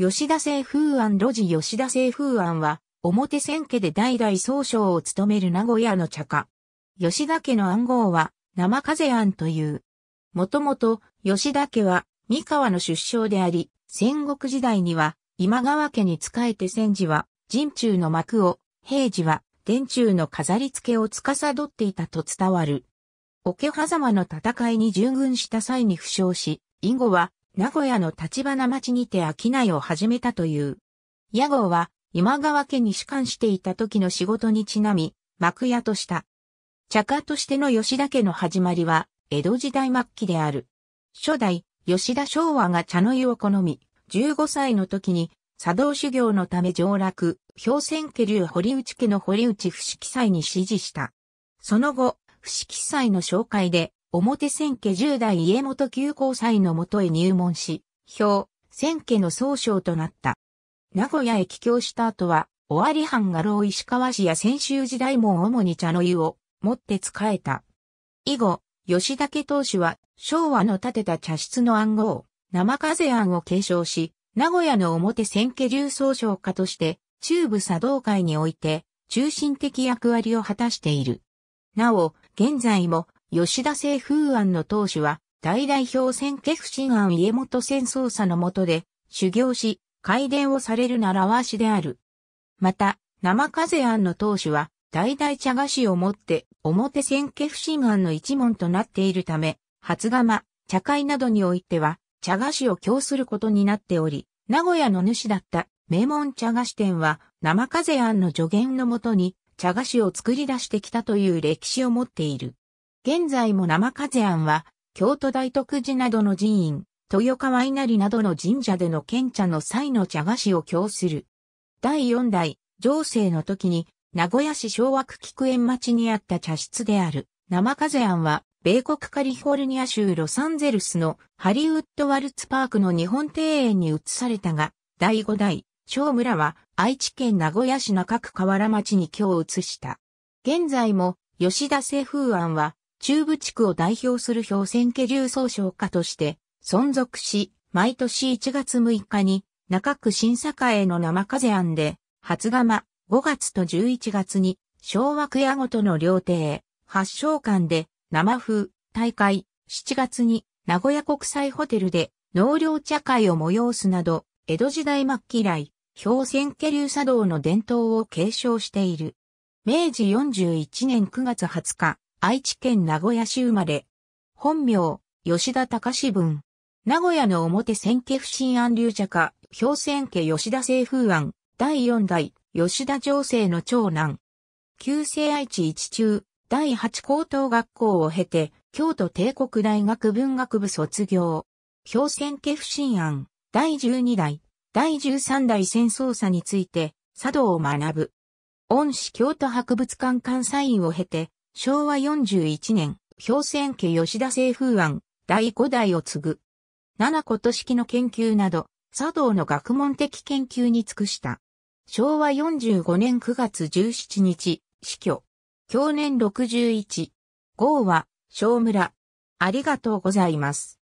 吉田製風庵路地吉田製風庵は、表千家で代々総称を務める名古屋の茶家。吉田家の暗号は、生風庵という。もともと、吉田家は、三河の出生であり、戦国時代には、今川家に仕えて戦時は、陣中の幕を、平時は、殿中の飾り付けを司っていたと伝わる。桶狭間の戦いに従軍した際に負傷し、以後は名古屋の立花町にて商いを始めたという。屋号は今川家に主管していた時の仕事にちなみ、幕屋とした。茶家としての吉田家の始まりは、江戸時代末期である。初代、吉田昭和が茶の湯を好み、15歳の時に、茶道修行のため上洛、氷泉家流堀内家の堀内伏木祭に指示した。その後、伏木祭の紹介で、表千家十代家元旧交際のもとへ入門し、表、千家の総称となった。名古屋へ帰郷した後は、尾張藩画廊石川市や泉州時代も主に茶の湯を持って仕えた。以後、吉田家当主は昭和の建てた茶室の暗号、生風案を継承し、名古屋の表千家重総唱家として、中部茶道会において、中心的役割を果たしている。なお、現在も吉田政風案の当主は、大代表選挙不信案家元戦捜査の下で、修行し、改伝をされるならわしである。また、生風案の当主は、大々茶菓子をもって、表選挙不信案の一門となっているため、初釜、茶会などにおいては、茶菓子を供することになっており、名古屋の主だった名門茶菓子店は、生風案の助言のもとに、茶菓子を作り出してきたという歴史を持っている。現在も生風庵は、京都大徳寺などの寺院、豊川稲荷などの神社での県茶の際の茶菓子を供する。第四代、上世の時に、名古屋市昭和区菊園町にあった茶室である、生風庵は、米国カリフォルニア州ロサンゼルスのハリウッドワルツパークの日本庭園に移されたが、第五代、小村は愛知県名古屋市中区河原町に今日移した。現在も吉田製風庵は中部地区を代表する氷泉家流総称家として存続し、毎年1月6日に中区新栄の生風庵で初釜5月と11月に昭和区屋ごとの料亭発祥館で生風大会7月に名古屋国際ホテルで農業茶会を催すなど江戸時代末期以来氷泉家流茶道の伝統を継承している。明治41年9月20日、愛知県名古屋市生まれ。本名、吉田隆文。名古屋の表千家不審安流茶家、氷千家吉田清風案、第四代、吉田情勢の長男。旧制愛知一中、第八高等学校を経て、京都帝国大学文学部卒業。氷千家不審案。第十二代、第十三代戦争差について、茶道を学ぶ。恩師京都博物館監査員を経て、昭和41年、氷泉家吉田清風庵、第5代を継ぐ。七子都式の研究など、茶道の学問的研究に尽くした。昭和45年9月17日、死去。去年61。号は、小村。ありがとうございます。